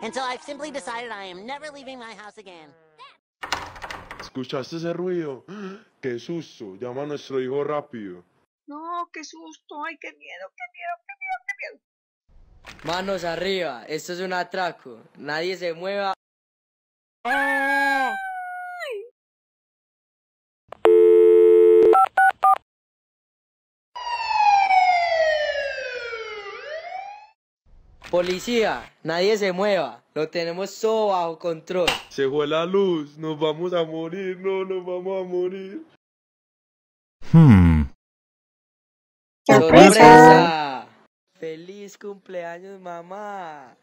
Until I've simply decided I am never leaving my house again. ¿Escuchaste ese ruido? ¡Qué susto! Llama a nuestro hijo rápido. No, qué susto, ay, qué miedo, qué miedo, qué miedo, qué miedo. Manos arriba, esto es un atraco. Nadie se mueva. Ah. Policía, nadie se mueva. Lo tenemos todo bajo control. Se fue la luz. Nos vamos a morir. No, nos vamos a morir. Hmm. ¡Sorpresa! ¡Feliz cumpleaños, mamá!